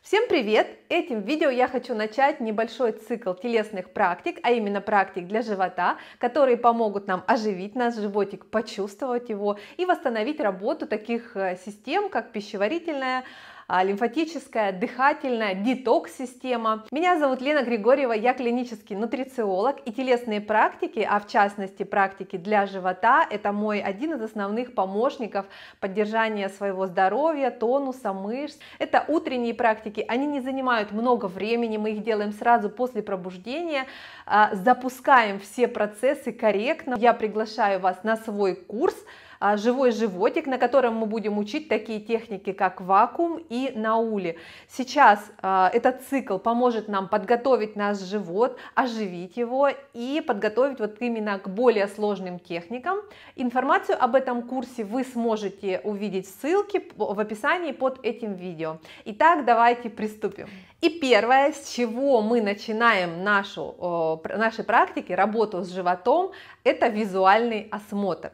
Всем привет! Этим видео я хочу начать небольшой цикл телесных практик, а именно практик для живота, которые помогут нам оживить наш животик, почувствовать его и восстановить работу таких э, систем, как пищеварительная, а, лимфатическая, дыхательная, детокс-система. Меня зовут Лена Григорьева, я клинический нутрициолог и телесные практики, а в частности практики для живота, это мой один из основных помощников поддержания своего здоровья, тонуса, мышц. Это утренние практики, они не занимают много времени, мы их делаем сразу после пробуждения, а, запускаем все процессы корректно. Я приглашаю вас на свой курс, а, живой животик, на котором мы будем учить такие техники, как вакуум и наули. Сейчас а, этот цикл поможет нам подготовить наш живот, оживить его и подготовить вот именно к более сложным техникам. Информацию об этом курсе вы сможете увидеть в ссылке в описании под этим видео. Итак, давайте приступим. И первое, с чего мы начинаем нашу, нашей практики, работу с животом, это визуальный осмотр.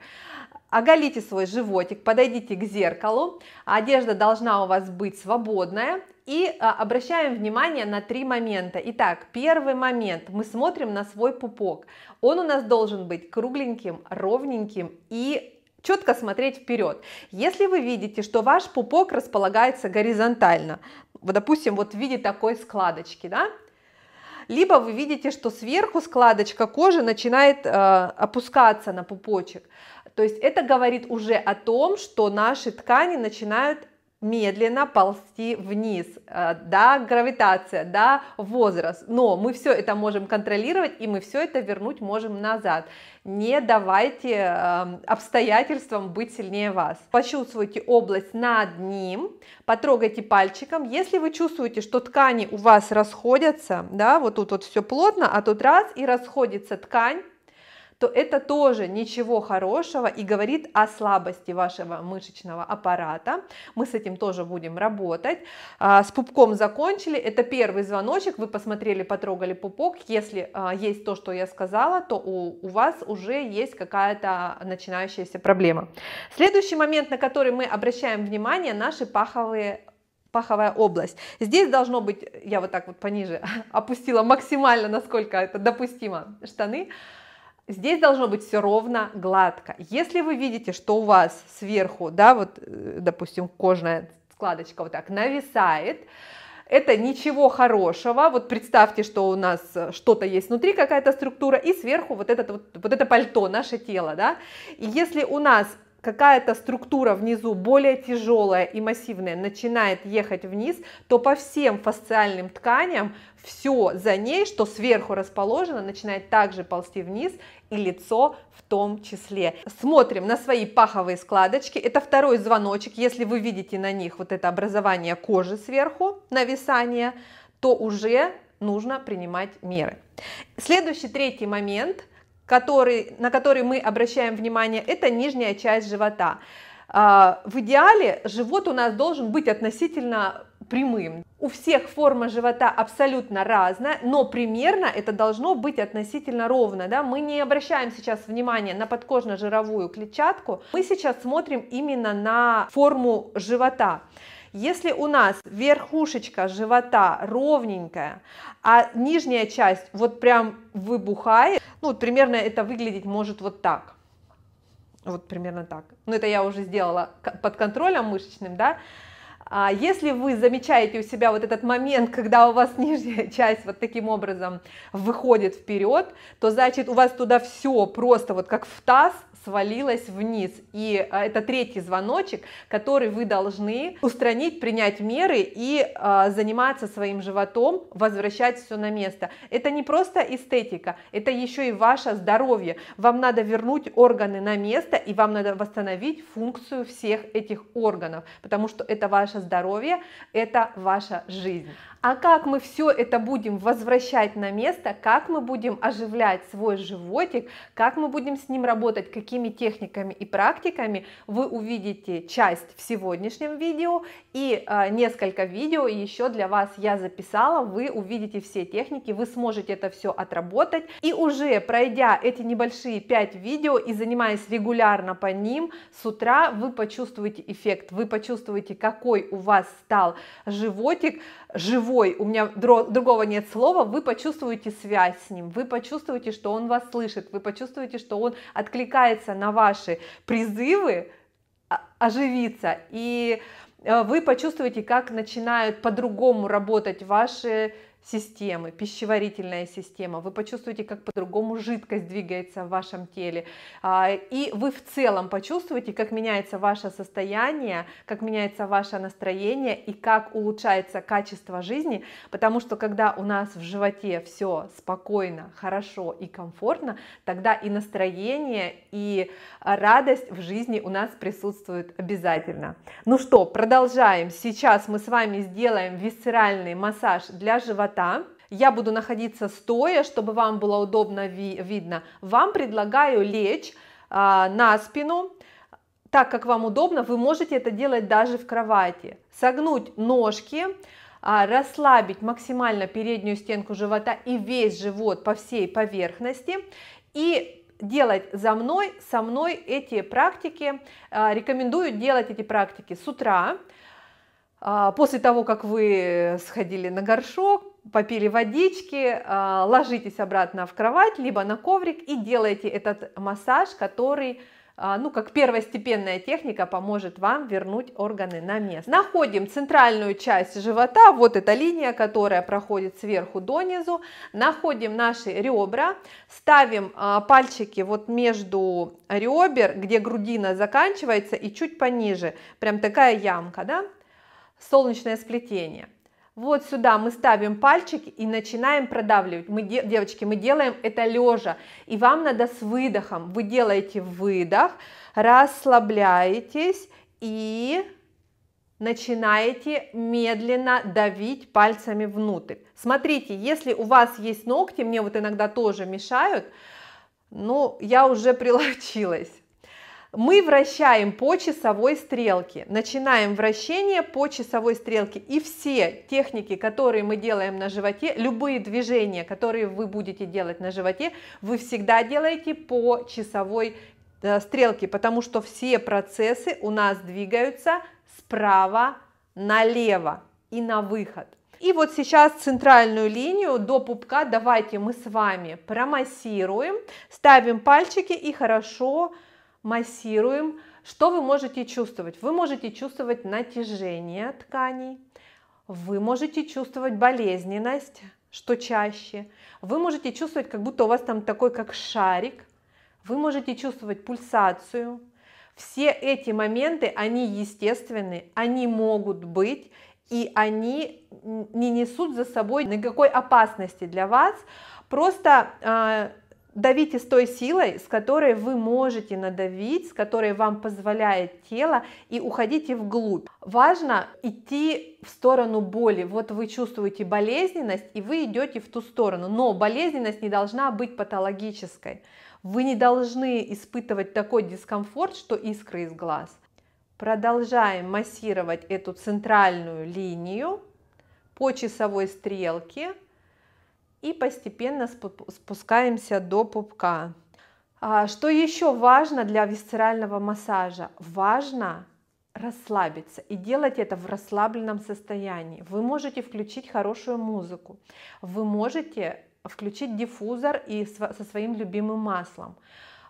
Оголите свой животик, подойдите к зеркалу. Одежда должна у вас быть свободная. И а, обращаем внимание на три момента. Итак, первый момент. Мы смотрим на свой пупок. Он у нас должен быть кругленьким, ровненьким и четко смотреть вперед. Если вы видите, что ваш пупок располагается горизонтально, вот допустим, вот в виде такой складочки, да, либо вы видите, что сверху складочка кожи начинает э, опускаться на пупочек. То есть это говорит уже о том, что наши ткани начинают медленно ползти вниз. Э, да, гравитация, да, возраст, но мы все это можем контролировать и мы все это вернуть можем назад. Не давайте эм, обстоятельствам быть сильнее вас. Почувствуйте область над ним, потрогайте пальчиком. Если вы чувствуете, что ткани у вас расходятся, да, вот тут вот все плотно, а тут раз и расходится ткань, то это тоже ничего хорошего и говорит о слабости вашего мышечного аппарата. Мы с этим тоже будем работать. А, с пупком закончили. Это первый звоночек. Вы посмотрели, потрогали пупок. Если а, есть то, что я сказала, то у, у вас уже есть какая-то начинающаяся проблема. Следующий момент, на который мы обращаем внимание, наши паховые паховая область. Здесь должно быть, я вот так вот пониже опустила максимально, насколько это допустимо, штаны. Здесь должно быть все ровно гладко. Если вы видите, что у вас сверху, да, вот, э, допустим, кожная складочка вот так нависает, это ничего хорошего. Вот представьте, что у нас э, что-то есть внутри, какая-то структура, и сверху вот, этот, вот, вот это пальто, наше тело, да. И если у нас какая-то структура внизу более тяжелая и массивная начинает ехать вниз, то по всем фасциальным тканям все за ней, что сверху расположено, начинает также ползти вниз и лицо в том числе. Смотрим на свои паховые складочки. Это второй звоночек. Если вы видите на них вот это образование кожи сверху, нависание, то уже нужно принимать меры. Следующий третий момент – который, на который мы обращаем внимание, это нижняя часть живота. А, в идеале живот у нас должен быть относительно прямым. У всех форма живота абсолютно разная, но примерно это должно быть относительно ровно. Да? Мы не обращаем сейчас внимание на подкожно-жировую клетчатку, мы сейчас смотрим именно на форму живота. Если у нас верхушечка живота ровненькая, а нижняя часть вот прям выбухает, ну, вот примерно это выглядеть может вот так. Вот примерно так. Но ну, это я уже сделала под контролем мышечным, да. А если вы замечаете у себя вот этот момент, когда у вас нижняя часть вот таким образом выходит вперед, то значит у вас туда все просто вот как в таз свалилась вниз. И а, это третий звоночек, который вы должны устранить, принять меры и э, заниматься своим животом, возвращать все на место. Это не просто эстетика, это еще и ваше здоровье. Вам надо вернуть органы на место и вам надо восстановить функцию всех этих органов, потому что это ваше здоровье, это ваша жизнь. А как мы все это будем возвращать на место, как мы будем оживлять свой животик, как мы будем с ним работать, какими техниками и практиками, вы увидите часть в сегодняшнем видео и э, несколько видео еще для вас я записала, вы увидите все техники, вы сможете это все отработать и уже пройдя эти небольшие 5 видео и занимаясь регулярно по ним, с утра вы почувствуете эффект, вы почувствуете, какой у вас стал животик, живой, у меня другого нет слова, вы почувствуете связь с ним, вы почувствуете, что он вас слышит, вы почувствуете, что он откликается на ваши призывы а, оживиться, и э, вы почувствуете, как начинают по-другому работать ваши системы, пищеварительная система, вы почувствуете, как по-другому жидкость двигается в вашем теле, а, и вы в целом почувствуете, как меняется ваше состояние, как меняется ваше настроение и как улучшается качество жизни, потому что когда у нас в животе все спокойно, хорошо и комфортно, тогда и настроение, и радость в жизни у нас присутствует обязательно. Ну что, продолжаем. Сейчас мы с вами сделаем висцеральный массаж для живота, живота. Я буду находиться стоя, чтобы вам было удобно ви видно. Вам предлагаю лечь э, на спину. Так как вам удобно, вы можете это делать даже в кровати. Согнуть ножки, э, расслабить максимально переднюю стенку живота и весь живот по всей поверхности. И делать за мной, со мной эти практики. А, рекомендую делать эти практики с утра, после того, как вы сходили на горшок, попили водички, а, ложитесь обратно в кровать, либо на коврик и делайте этот массаж, который а, ну, как первостепенная техника поможет вам вернуть органы на место. Находим центральную часть живота, вот эта линия, которая проходит сверху донизу. Находим наши ребра, ставим а, пальчики вот между ребер, где грудина заканчивается, и чуть пониже, прям такая ямка, да, солнечное сплетение. Вот сюда мы ставим пальчик и начинаем продавливать. Мы, девочки, мы делаем это лежа. И вам надо с выдохом. Вы делаете выдох, расслабляетесь и начинаете медленно давить пальцами внутрь. Смотрите, если у вас есть ногти, мне вот иногда тоже мешают, ну, я уже приловчилась мы вращаем по часовой стрелке, начинаем вращение по часовой стрелке, и все техники, которые мы делаем на животе, любые движения, которые вы будете делать на животе, вы всегда делаете по часовой э, стрелке, потому что все процессы у нас двигаются справа налево и на выход. И вот сейчас центральную линию до пупка давайте мы с вами промассируем, ставим пальчики и хорошо массируем, что вы можете чувствовать? Вы можете чувствовать натяжение тканей, вы можете чувствовать болезненность, что чаще, вы можете чувствовать, как будто у вас там такой как шарик, вы можете чувствовать пульсацию. Все эти моменты, они естественны, они могут быть, и они не несут за собой никакой опасности для вас. Просто а, давите с той силой, с которой вы можете надавить, с которой вам позволяет тело, и уходите вглубь. Важно идти в сторону боли. Вот вы чувствуете болезненность, и вы идете в ту сторону. Но болезненность не должна быть патологической. Вы не должны испытывать такой дискомфорт, что искры из глаз. Продолжаем массировать эту центральную линию по часовой стрелке – и постепенно спускаемся до пупка. А, что еще важно для висцерального массажа? Важно расслабиться и делать это в расслабленном состоянии. Вы можете включить хорошую музыку, вы можете включить диффузор и со своим любимым маслом.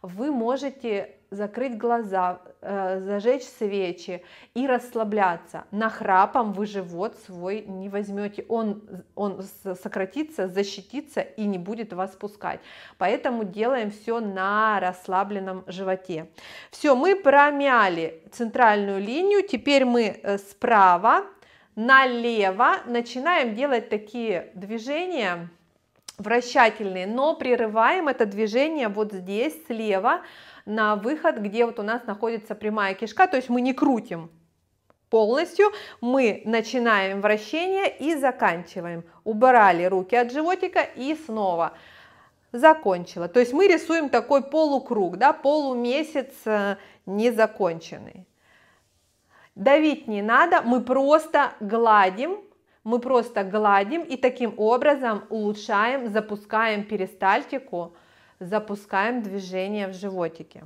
Вы можете закрыть глаза, э, зажечь свечи и расслабляться. На храпом вы живот свой не возьмете. Он, он сократится, защитится и не будет вас пускать. Поэтому делаем все на расслабленном животе. Все, мы промяли центральную линию. Теперь мы э, справа налево начинаем делать такие движения вращательные, но прерываем это движение вот здесь слева, на выход, где вот у нас находится прямая кишка, то есть мы не крутим полностью, мы начинаем вращение и заканчиваем. Убрали руки от животика и снова закончила. То есть мы рисуем такой полукруг, да, полумесяц э, незаконченный. Давить не надо, мы просто гладим, мы просто гладим и таким образом улучшаем, запускаем перистальтику запускаем движение в животике.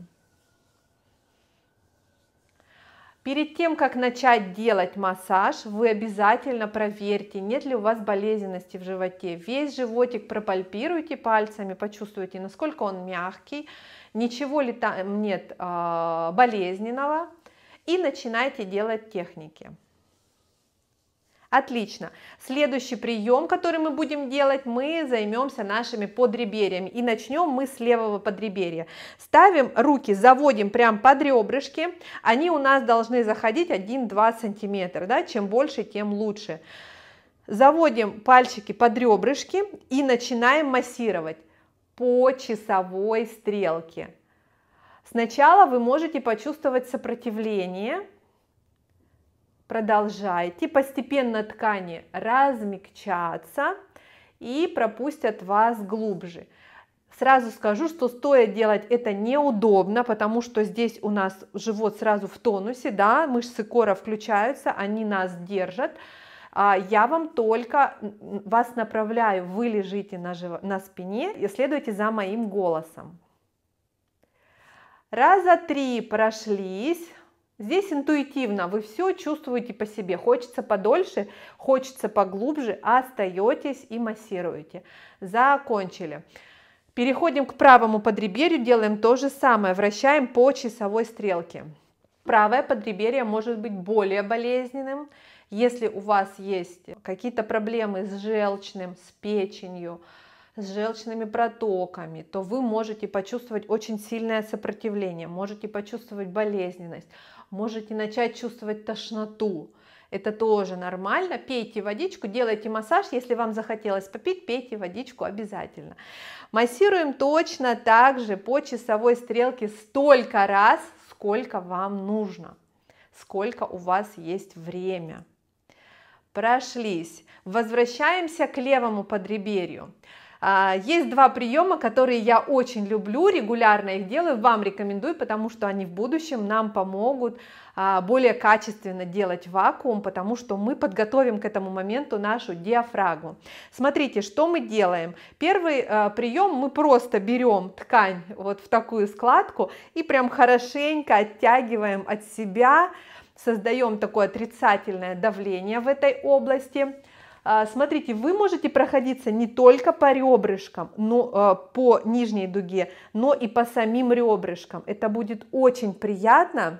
Перед тем, как начать делать массаж, вы обязательно проверьте, нет ли у вас болезненности в животе. Весь животик пропальпируйте пальцами, почувствуйте, насколько он мягкий, ничего ли там нет а, болезненного, и начинайте делать техники. Отлично. Следующий прием, который мы будем делать, мы займемся нашими подреберьями. И начнем мы с левого подреберья. Ставим руки, заводим прям под ребрышки. Они у нас должны заходить 1-2 сантиметра. Да? Чем больше, тем лучше. Заводим пальчики под ребрышки и начинаем массировать по часовой стрелке. Сначала вы можете почувствовать сопротивление – Продолжайте. Постепенно ткани размягчатся и пропустят вас глубже. Сразу скажу, что стоит делать это неудобно, потому что здесь у нас живот сразу в тонусе, да, мышцы кора включаются, они нас держат. А, я вам только вас направляю, вы лежите на, жив... на спине и следуйте за моим голосом. Раза три прошлись, Здесь интуитивно вы все чувствуете по себе. Хочется подольше, хочется поглубже, остаетесь и массируете. Закончили. Переходим к правому подреберью, делаем то же самое, вращаем по часовой стрелке. Правое подреберье может быть более болезненным, если у вас есть какие-то проблемы с желчным, с печенью, с желчными протоками, то вы можете почувствовать очень сильное сопротивление, можете почувствовать болезненность, можете начать чувствовать тошноту. Это тоже нормально. Пейте водичку, делайте массаж. Если вам захотелось попить, пейте водичку обязательно. Массируем точно так же по часовой стрелке столько раз, сколько вам нужно, сколько у вас есть время прошлись. Возвращаемся к левому подреберью. А, есть два приема, которые я очень люблю, регулярно их делаю, вам рекомендую, потому что они в будущем нам помогут а, более качественно делать вакуум, потому что мы подготовим к этому моменту нашу диафрагму. Смотрите, что мы делаем. Первый э, прием мы просто берем ткань вот в такую складку и прям хорошенько оттягиваем от себя, создаем такое отрицательное давление в этой области а, смотрите, вы можете проходиться не только по ребрышкам, но а, по нижней дуге, но и по самим ребрышкам. Это будет очень приятно.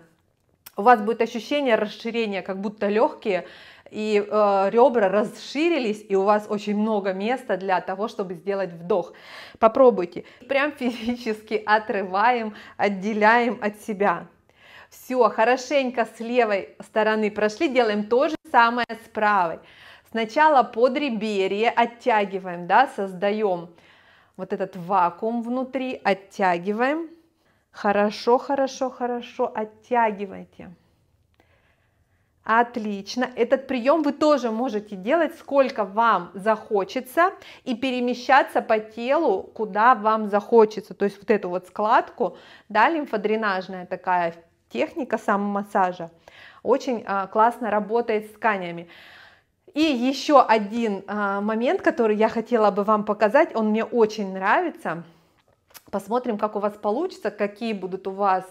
У вас будет ощущение расширения, как будто легкие и э, ребра расширились, и у вас очень много места для того, чтобы сделать вдох. Попробуйте. Прям физически отрываем, отделяем от себя. Все, хорошенько с левой стороны прошли, делаем то же самое с правой. Сначала подреберье оттягиваем, да, создаем вот этот вакуум внутри, оттягиваем. Хорошо, хорошо, хорошо, оттягивайте. Отлично. Этот прием вы тоже можете делать, сколько вам захочется, и перемещаться по телу, куда вам захочется. То есть вот эту вот складку, да, лимфодренажная такая техника самомассажа, очень а, классно работает с тканями. И еще один а, момент, который я хотела бы вам показать, он мне очень нравится. Посмотрим, как у вас получится, какие будут у вас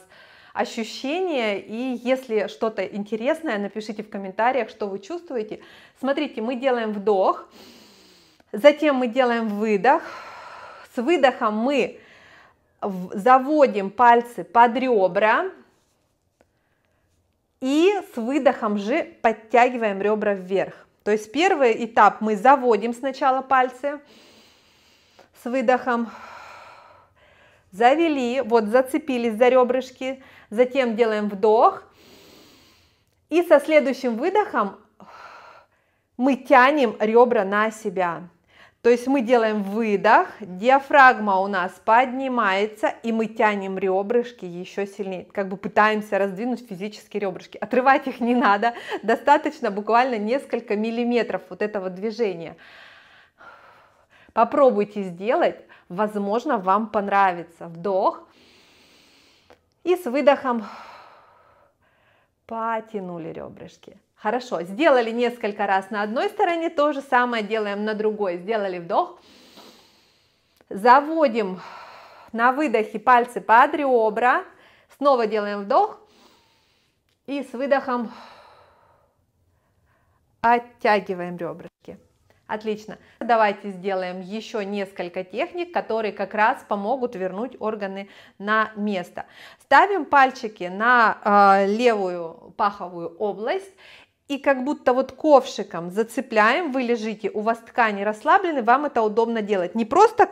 ощущения. И если что-то интересное, напишите в комментариях, что вы чувствуете. Смотрите, мы делаем вдох, затем мы делаем выдох. С выдохом мы заводим пальцы под ребра, и с выдохом же подтягиваем ребра вверх. То есть первый этап мы заводим сначала пальцы с выдохом, завели, вот зацепились за ребрышки, затем делаем вдох, и со следующим выдохом мы тянем ребра на себя. То есть мы делаем выдох, диафрагма у нас поднимается, и мы тянем ребрышки еще сильнее. Как бы пытаемся раздвинуть физически ребрышки. Отрывать их не надо, достаточно буквально несколько миллиметров вот этого движения. Попробуйте сделать, возможно, вам понравится. Вдох. И с выдохом потянули ребрышки. Хорошо, сделали несколько раз на одной стороне, то же самое делаем на другой. Сделали вдох. Заводим на выдохе пальцы под ребра. Снова делаем вдох. И с выдохом оттягиваем ребрышки. Отлично. Давайте сделаем еще несколько техник, которые как раз помогут вернуть органы на место. Ставим пальчики на э, левую паховую область и как будто вот ковшиком зацепляем, вы лежите, у вас ткани расслаблены, вам это удобно делать. Не просто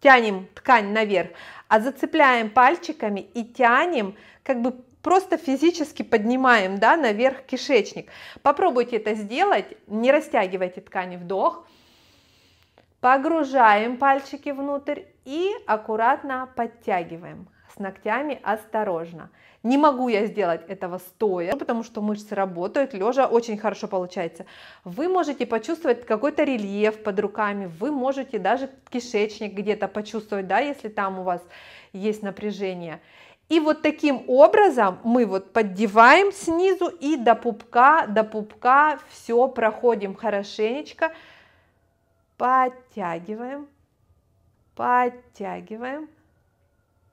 тянем ткань наверх, а зацепляем пальчиками и тянем, как бы просто физически поднимаем да, наверх кишечник. Попробуйте это сделать, не растягивайте ткани вдох. Погружаем пальчики внутрь и аккуратно подтягиваем. С ногтями осторожно. Не могу я сделать этого стоя, потому что мышцы работают, лежа очень хорошо получается. Вы можете почувствовать какой-то рельеф под руками, вы можете даже кишечник где-то почувствовать, да, если там у вас есть напряжение. И вот таким образом мы вот поддеваем снизу и до пупка, до пупка все проходим хорошенечко, подтягиваем, подтягиваем,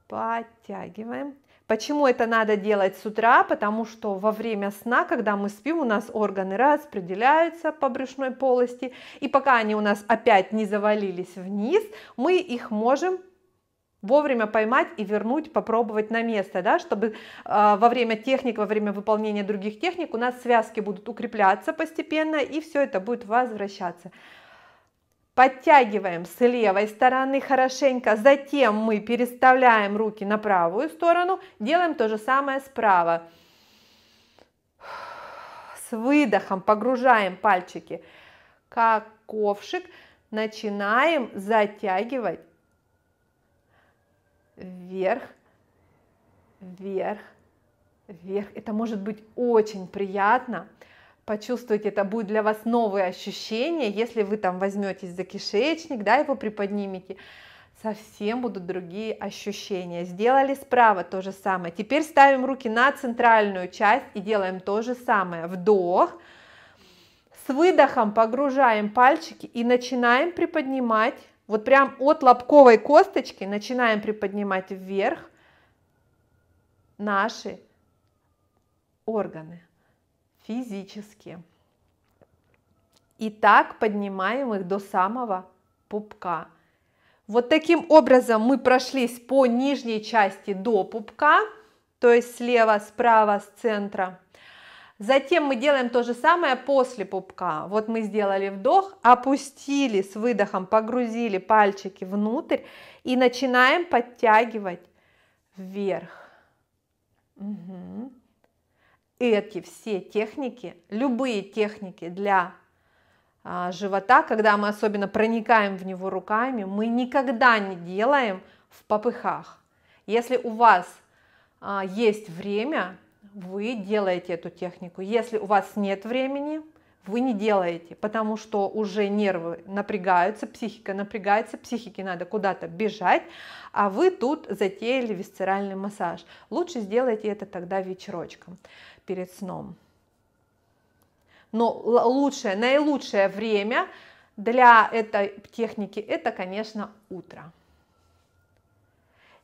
подтягиваем. Почему это надо делать с утра? Потому что во время сна, когда мы спим, у нас органы распределяются по брюшной полости, и пока они у нас опять не завалились вниз, мы их можем вовремя поймать и вернуть, попробовать на место, да, чтобы э, во время техник, во время выполнения других техник у нас связки будут укрепляться постепенно, и все это будет возвращаться. Подтягиваем с левой стороны хорошенько, затем мы переставляем руки на правую сторону, делаем то же самое справа. С выдохом погружаем пальчики, как ковшик, начинаем затягивать вверх, вверх, вверх. Это может быть очень приятно почувствуете, это будет для вас новые ощущения, если вы там возьметесь за кишечник, да, его приподнимете, совсем будут другие ощущения. Сделали справа то же самое. Теперь ставим руки на центральную часть и делаем то же самое. Вдох. С выдохом погружаем пальчики и начинаем приподнимать. Вот прям от лобковой косточки начинаем приподнимать вверх наши органы физически. И так поднимаем их до самого пупка. Вот таким образом мы прошлись по нижней части до пупка, то есть слева, справа, с центра. Затем мы делаем то же самое после пупка. Вот мы сделали вдох, опустили с выдохом, погрузили пальчики внутрь и начинаем подтягивать вверх. Угу эти все техники, любые техники для а, живота, когда мы особенно проникаем в него руками, мы никогда не делаем в попыхах. Если у вас а, есть время, вы делаете эту технику. Если у вас нет времени, вы не делаете, потому что уже нервы напрягаются, психика напрягается, психике надо куда-то бежать, а вы тут затеяли висцеральный массаж. Лучше сделайте это тогда вечерочком перед сном. Но лучшее, наилучшее время для этой техники это, конечно, утро.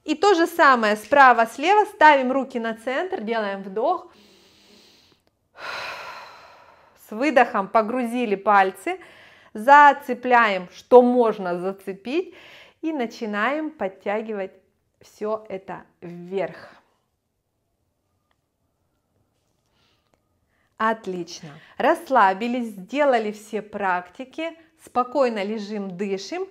И то же самое справа-слева, ставим руки на центр, делаем вдох. С выдохом погрузили пальцы, зацепляем, что можно зацепить, и начинаем подтягивать все это вверх. Отлично. Расслабились, сделали все практики, спокойно лежим, дышим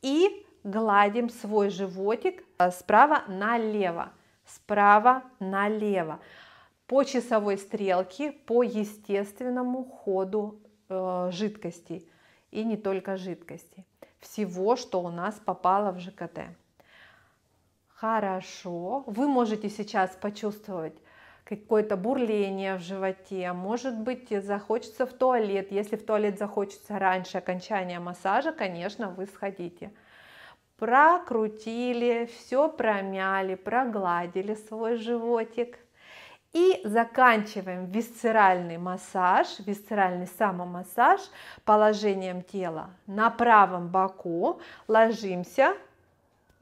и гладим свой животик э, справа налево, справа налево по часовой стрелке, по естественному ходу э, жидкости и не только жидкости, всего, что у нас попало в ЖКТ. Хорошо, вы можете сейчас почувствовать какое-то бурление в животе, а может быть, э, захочется в туалет. Если в туалет захочется раньше окончания массажа, конечно, вы сходите. Прокрутили, все промяли, прогладили свой животик. И заканчиваем висцеральный массаж, висцеральный самомассаж положением тела на правом боку. Ложимся,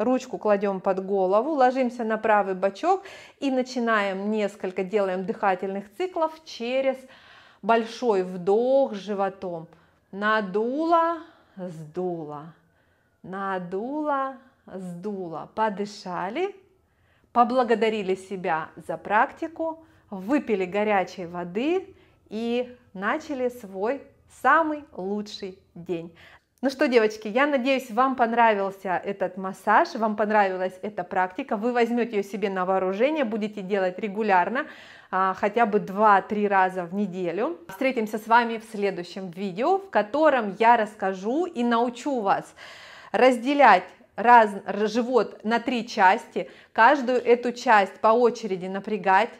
Ручку кладем под голову, ложимся на правый бочок и начинаем несколько, делаем дыхательных циклов через большой вдох животом. Надула, сдула, надула, сдула. Подышали, поблагодарили себя за практику, выпили горячей воды и начали свой самый лучший день. Ну что, девочки, я надеюсь, вам понравился этот массаж, вам понравилась эта практика, вы возьмете ее себе на вооружение, будете делать регулярно, а, хотя бы 2-3 раза в неделю. Встретимся с вами в следующем видео, в котором я расскажу и научу вас разделять раз, живот на три части, каждую эту часть по очереди напрягать,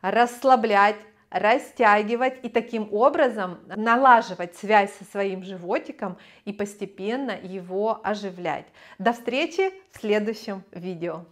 расслаблять, растягивать и таким образом налаживать связь со своим животиком и постепенно его оживлять. До встречи в следующем видео.